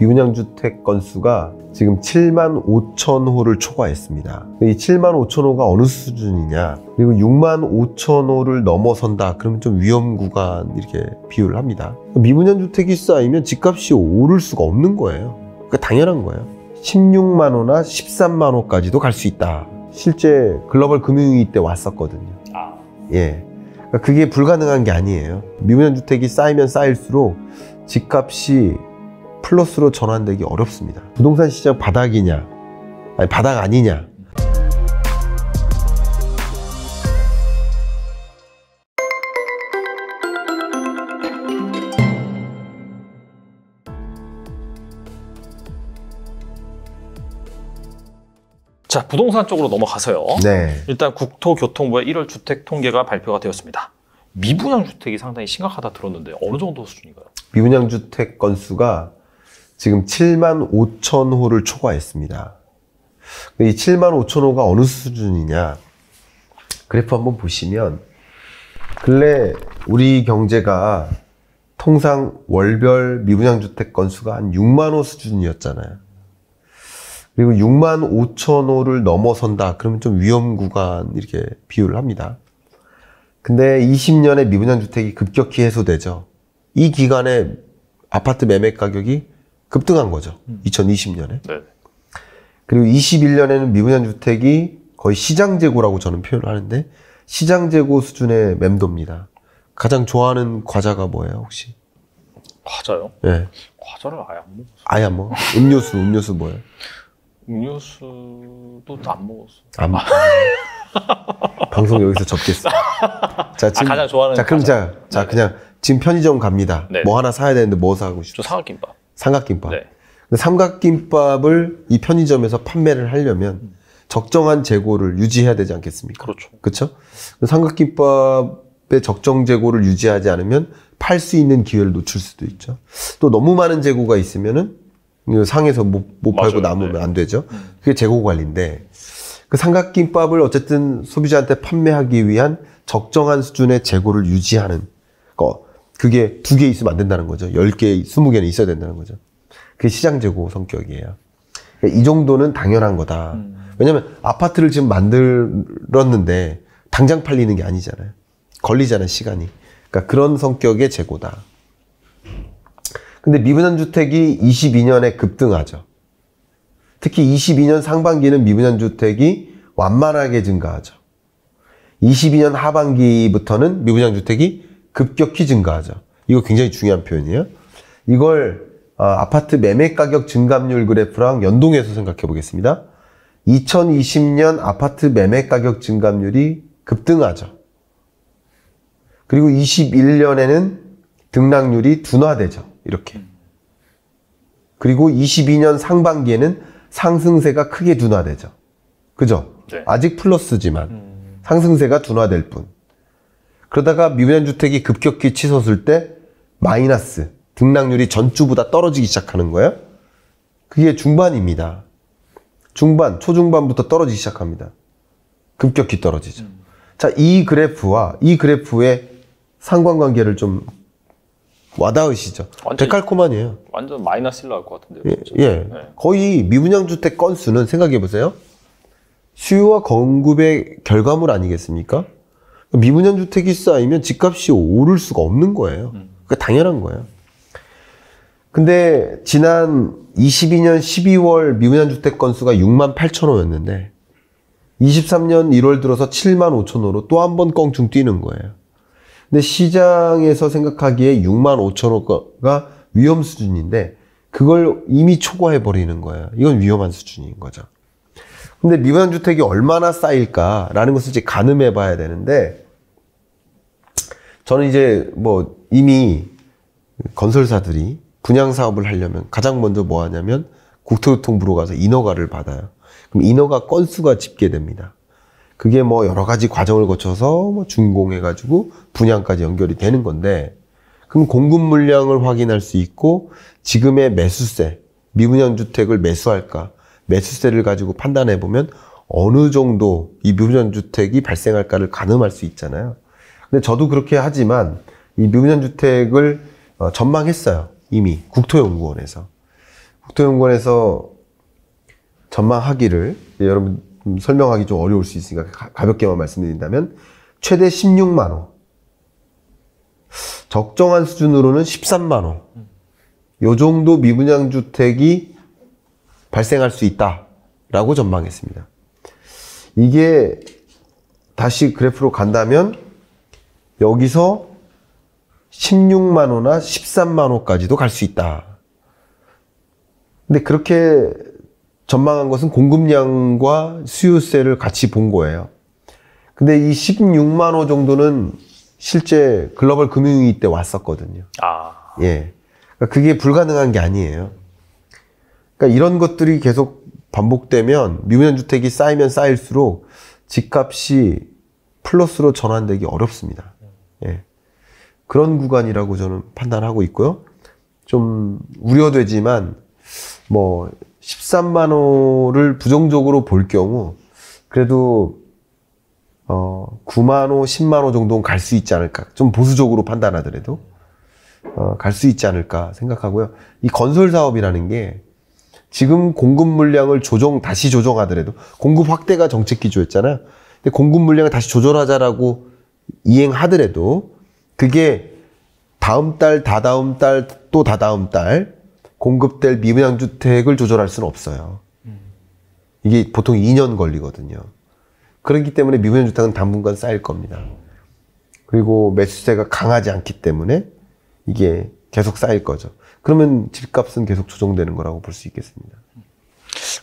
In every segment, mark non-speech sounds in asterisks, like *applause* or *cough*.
미분양 주택 건수가 지금 7만 5천 호를 초과했습니다. 이 7만 5천 호가 어느 수준이냐 그리고 6만 5천 호를 넘어선다 그러면 좀 위험 구간 이렇게 비유를 합니다. 미분양 주택이 쌓이면 집값이 오를 수가 없는 거예요. 그러니까 당연한 거예요. 16만 호나 13만 호까지도 갈 수 있다. 실제 글로벌 금융위기 때 왔었거든요. 아. 예. 그러니까 그게 불가능한 게 아니에요. 미분양 주택이 쌓이면 쌓일수록 집값이 플러스로 전환되기 어렵습니다. 부동산 시장 바닥이냐, 아니 바닥 아니냐. 자, 부동산 쪽으로 넘어가서요. 네. 일단 국토교통부의 1월 주택 통계가 발표가 되었습니다. 미분양 주택이 상당히 심각하다 들었는데 어느 정도 수준인가요? 미분양 주택 건수가 지금 7만 5천 호를 초과했습니다. 이 7만 5천 호가 어느 수준이냐? 그래프 한번 보시면 근래 우리 경제가 통상 월별 미분양 주택 건수가 한 6만 호 수준이었잖아요. 그리고 6만 5천 호를 넘어선다. 그러면 좀 위험 구간 이렇게 비유를 합니다. 근데 20년에 미분양 주택이 급격히 해소되죠. 이 기간에 아파트 매매 가격이 급등한 거죠. 2020년에. 음. 네. 그리고 21년에는 미분양 주택이 거의 시장 재고라고 저는 표현을 하는데 시장 재고 수준의 맴도입니다. 가장 좋아하는 과자가 뭐예요, 혹시? 과자요? 네. 과자를 아예 안 먹었어요. 아예 안 먹어? 음료수, 음료수 뭐예요? 음료수도 안 먹었어. 안 먹. *laughs* 방송 여기서 접겠어. 자, 아, 지금 아, 가장 좋아하는 자, 그럼 과자. 자, 자 네네. 그냥 지금 편의점 갑니다. 네네. 뭐 하나 사야 되는데 뭐 사고 싶어? 저 사각김밥. 삼각김밥. 네. 근데 삼각김밥을 이 편의점에서 판매를 하려면 적정한 재고를 유지해야 되지 않겠습니까? 그렇죠. 그렇죠? 삼각김밥의 적정 재고를 유지하지 않으면 팔 수 있는 기회를 놓칠 수도 있죠. 또 너무 많은 재고가 있으면은 상에서 못, 못 맞아요. 팔고 남으면 네. 안 되죠. 그게 재고 관리인데 그 삼각김밥을 어쨌든 소비자한테 판매하기 위한 적정한 수준의 재고를 유지하는 그게 두 개 있으면 안 된다는 거죠. 열 개, 스무 개는 있어야 된다는 거죠. 그게 시장재고 성격이에요. 그러니까 이 정도는 당연한 거다. 음. 왜냐면 아파트를 지금 만들었는데 당장 팔리는 게 아니잖아요. 걸리잖아요, 시간이. 그러니까 그런 성격의 재고다. 근데 미분양 주택이 22년에 급등하죠. 특히 22년 상반기는 미분양 주택이 완만하게 증가하죠. 22년 하반기부터는 미분양 주택이 급격히 증가하죠. 이거 굉장히 중요한 표현이에요. 이걸 어, 아파트 매매 가격 증감률 그래프랑 연동해서 생각해 보겠습니다. 2020년 아파트 매매 가격 증감률이 급등하죠. 그리고 21년에는 등락률이 둔화되죠. 이렇게. 그리고 22년 상반기에는 상승세가 크게 둔화되죠. 그죠? 네. 아직 플러스지만 음. 상승세가 둔화될 뿐. 그러다가 미분양주택이 급격히 치솟을 때 마이너스 등락률이 전주보다 떨어지기 시작하는 거예요. 그게 중반입니다. 중반, 초중반부터 떨어지기 시작합니다. 급격히 떨어지죠. 음. 자, 이 그래프와 이 그래프의 상관관계를 좀 와닿으시죠? 데칼코만이에요. 완전 마이너스일 나올 것 같은데요. 예, 예. 네. 거의 미분양 주택 건수는 생각해 보세요. 수요와 공급의 결과물 아니겠습니까? 미분양 주택이 쌓이면 집값이 오를 수가 없는 거예요. 음. 그러니까 당연한 거예요. 근데 지난 22년 12월 미분양 주택 건수가 6만 8천 호였는데 23년 1월 들어서 7만 5천 호로 또 한 번 껑충 뛰는 거예요. 근데 시장에서 생각하기에 6만 5천 호가 위험 수준인데 그걸 이미 초과해 버리는 거예요. 이건 위험한 수준인 거죠. 근데 미분양 주택이 얼마나 쌓일까라는 것을 이제 가늠해 봐야 되는데 저는 이제 뭐 이미 건설사들이 분양 사업을 하려면 가장 먼저 뭐 하냐면 국토교통부로 가서 인허가를 받아요. 그럼 인허가 건수가 집계됩니다. 그게 뭐 여러 가지 과정을 거쳐서 뭐 준공해가지고 분양까지 연결이 되는 건데 그럼 공급 물량을 확인할 수 있고 지금의 매수세 미분양 주택을 매수할까 매수세를 가지고 판단해 보면 어느 정도 이 미분양주택이 발생할까를 가늠할 수 있잖아요. 근데 저도 그렇게 하지만 이 미분양주택을 어, 전망했어요. 이미 국토연구원에서. 국토연구원에서 전망하기를 여러분 설명하기 좀 어려울 수 있으니까 가볍게만 말씀드린다면 최대 16만 원. 적정한 수준으로는 13만 원. 요 정도 미분양 주택이 발생할 수 있다라고 전망했습니다. 이게 다시 그래프로 간다면 여기서 16만 호나 13만 호까지도 갈 수 있다. 근데 그렇게 전망한 것은 공급량과 수요세를 같이 본 거예요. 근데 이 16만 호 정도는 실제 글로벌 금융위기 때 왔었거든요. 아. 예. 그러니까 그게 불가능한 게 아니에요. 그러니까 이런 것들이 계속 반복되면 미분양 주택이 쌓이면 쌓일수록 집값이 플러스로 전환되기 어렵습니다. 예. 그런 구간이라고 저는 판단하고 있고요. 좀 우려되지만 뭐 13만 호를 부정적으로 볼 경우 그래도 어 9만 호, 10만 호 정도는 갈 수 있지 않을까. 좀 보수적으로 판단하더라도 어갈 수 있지 않을까 생각하고요. 이 건설 사업이라는 게 지금 공급 물량을 조정 다시 조정하더라도 공급 확대가 정책 기조였잖아. 근데 공급 물량을 다시 조절하자라고 이행하더라도 그게 다음 달, 다다음 달, 또 다다음 달 공급될 미분양 주택을 조절할 수는 없어요. 이게 보통 2년 걸리거든요. 그렇기 때문에 미분양 주택은 당분간 쌓일 겁니다. 그리고 매수세가 강하지 않기 때문에 이게 계속 쌓일 거죠. 그러면 집값은 계속 조정되는 거라고 볼 수 있겠습니다.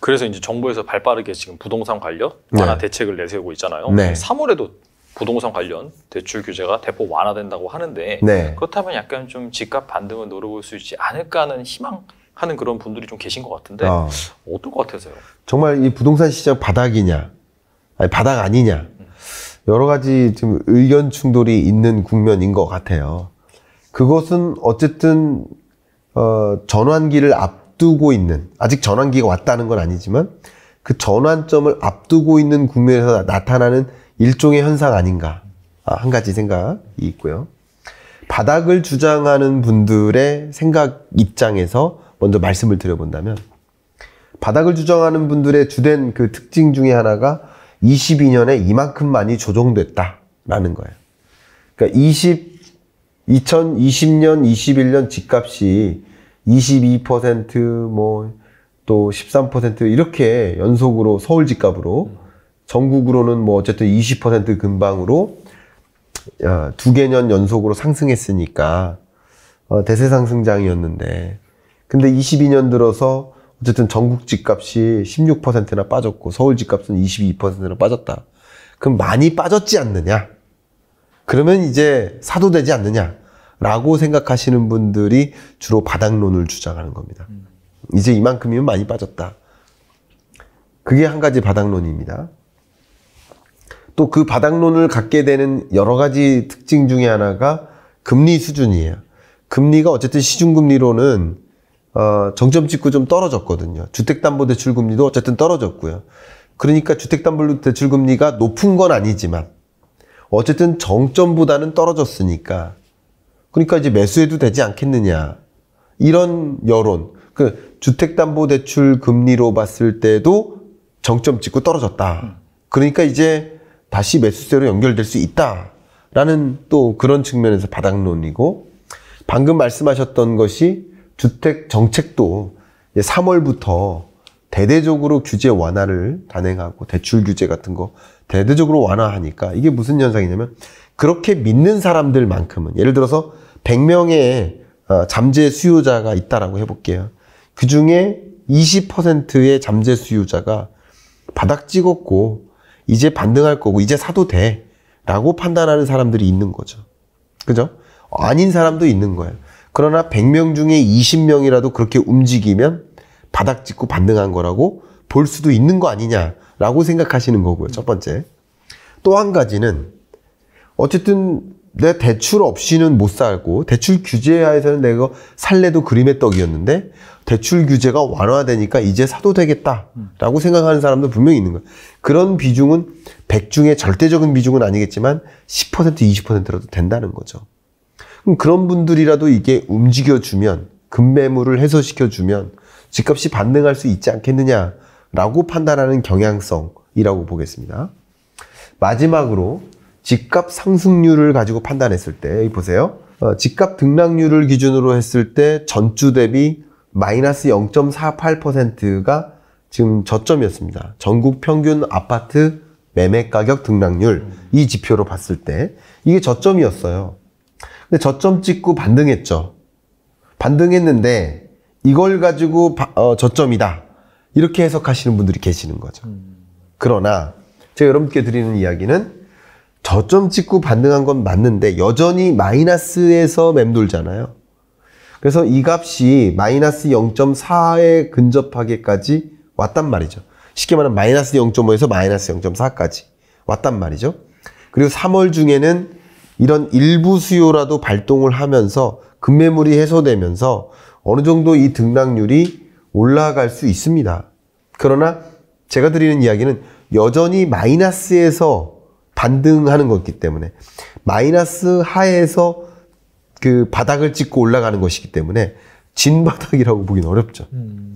그래서 이제 정부에서 발빠르게 지금 부동산 관련 네. 완화 네. 대책을 내세우고 있잖아요. 네. 3월에도 부동산 관련 대출 규제가 대폭 완화된다고 하는데 네. 그렇다면 약간 좀 집값 반등을 노려볼 수 있지 않을까 하는 희망하는 그런 분들이 좀 계신 것 같은데 어. 어떨 것 같으세요? 정말 이 부동산 시장 바닥이냐, 아니 바닥 아니냐 여러 가지 지금 의견 충돌이 있는 국면인 것 같아요. 그것은 어쨌든 어, 전환기를 앞두고 있는 아직 전환기가 왔다는 건 아니지만 그 전환점을 앞두고 있는 국면에서 나타나는 일종의 현상 아닌가 아, 한 가지 생각이 있고요. 바닥을 주장하는 분들의 생각 입장에서 먼저 말씀을 드려본다면 바닥을 주장하는 분들의 주된 그 특징 중에 하나가 22년에 이만큼 많이 조정됐다라는 거예요. 그러니까 20 2020년, 21년 집값이 22%뭐 또 13% 이렇게 연속으로 서울 집값으로 전국으로는 뭐 어쨌든 20% 근방으로 아, 두 개년 연속으로 상승했으니까 어, 대세 상승장이었는데 근데 22년 들어서 어쨌든 전국 집값이 16%나 빠졌고 서울 집값은 22%나 빠졌다. 그럼 많이 빠졌지 않느냐? 그러면 이제 사도 되지 않느냐라고 생각하시는 분들이 주로 바닥론을 주장하는 겁니다. 음. 이제 이만큼이면 많이 빠졌다. 그게 한 가지 바닥론입니다. 또 그 바닥론을 갖게 되는 여러 가지 특징 중에 하나가 금리 수준이에요. 금리가 어쨌든 시중금리로는 어, 정점 찍고 좀 떨어졌거든요. 주택담보대출 금리도 어쨌든 떨어졌고요. 그러니까 주택담보대출 금리가 높은 건 아니지만 어쨌든 정점보다는 떨어졌으니까. 그러니까 이제 매수해도 되지 않겠느냐. 이런 여론. 그 주택담보대출 금리로 봤을 때도 정점 찍고 떨어졌다. 그러니까 이제 다시 매수세로 연결될 수 있다. 라는 또 그런 측면에서 바닥론이고, 방금 말씀하셨던 것이 주택 정책도 3월부터 대대적으로 규제 완화를 단행하고 대출 규제 같은 거 대대적으로 완화하니까 이게 무슨 현상이냐면 그렇게 믿는 사람들만큼은 예를 들어서 100명의 어, 잠재 수요자가 있다라고 해볼게요. 그 중에 20%의 잠재 수요자가 바닥 찍었고 이제 반등할 거고 이제 사도 돼 라고 판단하는 사람들이 있는 거죠. 그죠? 아닌 사람도 있는 거예요. 그러나 100명 중에 20명이라도 그렇게 움직이면 바닥 짚고 반등한 거라고 볼 수도 있는 거 아니냐라고 생각하시는 거고요. 첫 번째. 또 한 가지는 어쨌든 내 대출 없이는 못 살고 대출 규제 하에서는 내가 살래도 그림의 떡이었는데 대출 규제가 완화되니까 이제 사도 되겠다라고 생각하는 사람도 분명히 있는 거예요. 그런 비중은 100중에 절대적인 비중은 아니겠지만 10% 20%라도 된다는 거죠. 그럼 그런 분들이라도 이게 움직여주면 급매물을 해소시켜주면 집값이 반등할 수 있지 않겠느냐라고 판단하는 경향성이라고 보겠습니다. 마지막으로 집값 상승률을 가지고 판단했을 때 보세요. 어, 집값 등락률을 기준으로 했을 때 전주 대비 마이너스 0.48%가 지금 저점이었습니다. 전국 평균 아파트 매매 가격 등락률 이 지표로 봤을 때 이게 저점이었어요. 근데 저점 찍고 반등했죠. 반등했는데 이걸 가지고 바, 어, 저점이다. 이렇게 해석하시는 분들이 계시는 거죠. 음. 그러나 제가 여러분께 드리는 이야기는 저점 찍고 반등한 건 맞는데 여전히 마이너스에서 맴돌잖아요. 그래서 이 값이 마이너스 0.4에 근접하게까지 왔단 말이죠. 쉽게 말하면 마이너스 0.5에서 마이너스 0.4까지 왔단 말이죠. 그리고 3월 중에는 이런 일부 수요라도 발동을 하면서 금매물이 해소되면서 어느 정도 이 등락률이 올라갈 수 있습니다. 그러나 제가 드리는 이야기는 여전히 마이너스에서 반등하는 것이기 때문에 마이너스 하에서 그 바닥을 찍고 올라가는 것이기 때문에 진바닥이라고 보긴 어렵죠. 음.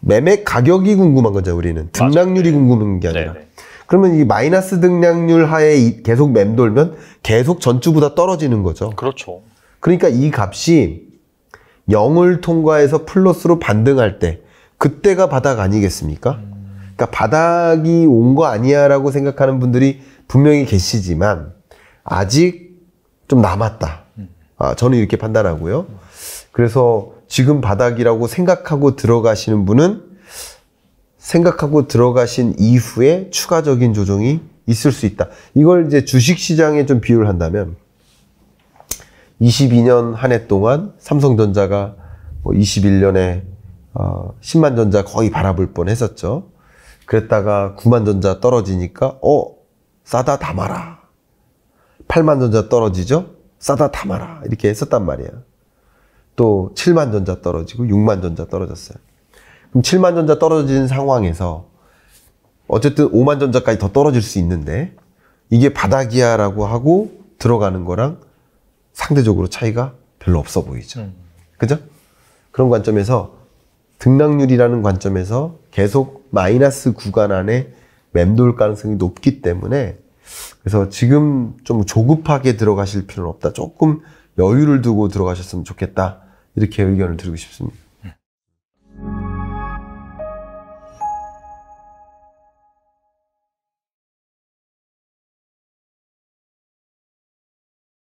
매매 가격이 궁금한 거죠, 우리는. 등락률이 맞아. 네. 궁금한 게 아니라. 네네. 네. 그러면 이 마이너스 등락률 하에 계속 맴돌면 계속 전주보다 떨어지는 거죠. 그렇죠. 그러니까 이 값이 0을 통과해서 플러스로 반등할 때 그때가 바닥 아니겠습니까? 그러니까 바닥이 온 거 아니야라고 생각하는 분들이 분명히 계시지만 아직 좀 남았다. 아, 저는 이렇게 판단하고요. 그래서 지금 바닥이라고 생각하고 들어가시는 분은 생각하고 들어가신 이후에 추가적인 조정이 있을 수 있다. 이걸 이제 주식 시장에 좀 비유를 한다면 22년 한 해 동안 삼성전자가 뭐 21년에 어 10만 전자 거의 바라볼 뻔 했었죠. 그랬다가 9만 전자 떨어지니까 어 싸다 담아라. 8만 전자 떨어지죠. 싸다 담아라. 이렇게 했었단 말이야. 또 7만 전자 떨어지고 6만 전자 떨어졌어요. 그럼 7만 전자 떨어진 상황에서 어쨌든 5만 전자까지 더 떨어질 수 있는데 이게 바닥이야라고 하고 들어가는 거랑 상대적으로 차이가 별로 없어 보이죠. 음. 그죠? 그런 관점에서 등락률이라는 관점에서 계속 마이너스 구간 안에 맴돌 가능성이 높기 때문에 그래서 지금 좀 조급하게 들어가실 필요는 없다. 조금 여유를 두고 들어가셨으면 좋겠다. 이렇게 의견을 드리고 싶습니다.